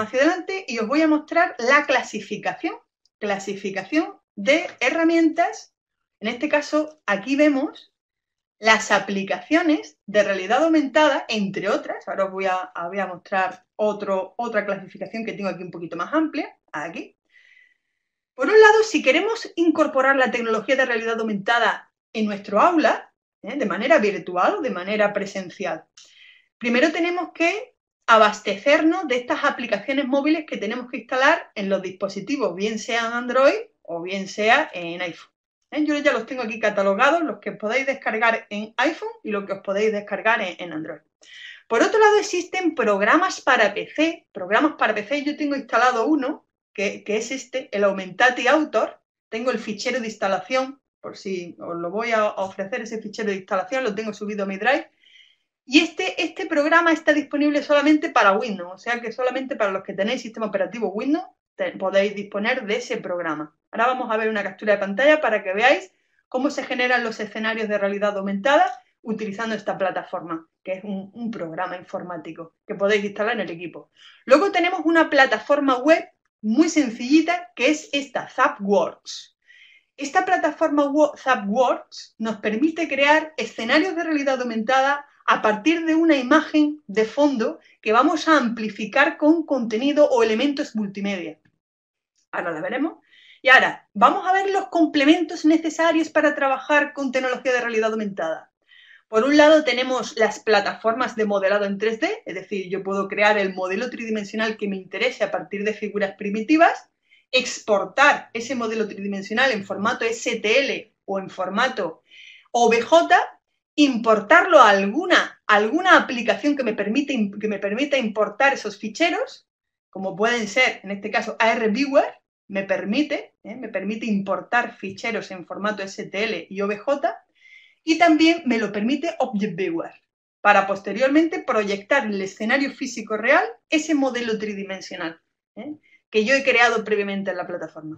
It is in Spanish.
hacia adelante y os voy a mostrar la clasificación, clasificación de herramientas. En este caso, aquí vemos las aplicaciones de realidad aumentada, entre otras. Ahora os voy a, voy mostrar otro, otra clasificación que tengo aquí un poquito más amplia, aquí. Por un lado, si queremos incorporar la tecnología de realidad aumentada en nuestro aula, ¿eh? de manera virtual o de manera presencial, primero tenemos que abastecernos de estas aplicaciones móviles que tenemos que instalar en los dispositivos, bien sea en Android o bien sea en iPhone. ¿Eh? Yo ya los tengo aquí catalogados, los que podéis descargar en iPhone y los que os podéis descargar en, Android. Por otro lado, existen programas para PC, programas para PC, yo tengo instalado uno, que, que es este, el Aumentati Autor, tengo el fichero de instalación, por si os lo voy a ofrecer ese fichero de instalación, lo tengo subido a mi Drive, y este, este programa está disponible solamente para Windows, o sea que solamente para los que tenéis sistema operativo Windows podéis disponer de ese programa. Ahora vamos a ver una captura de pantalla para que veáis cómo se generan los escenarios de realidad aumentada utilizando esta plataforma, que es un, un, programa informático que podéis instalar en el equipo. Luego tenemos una plataforma web muy sencillita que es esta, ZapWorks. Esta plataforma ZapWorks nos permite crear escenarios de realidad aumentada a partir de una imagen de fondo que vamos a amplificar con contenido o elementos multimedia. Ahora la veremos. Y ahora, vamos a ver los complementos necesarios para trabajar con tecnología de realidad aumentada. Por un lado tenemos las plataformas de modelado en 3D, es decir, yo puedo crear el modelo tridimensional que me interese a partir de figuras primitivas, exportar ese modelo tridimensional en formato STL o en formato OBJ importarlo a alguna, alguna aplicación que me, permite, que me permita importar esos ficheros, como pueden ser, en este caso, Viewer, me permite, ¿eh? me permite importar ficheros en formato STL y OBJ, y también me lo permite Object Viewer para posteriormente proyectar en el escenario físico real ese modelo tridimensional ¿eh? que yo he creado previamente en la plataforma.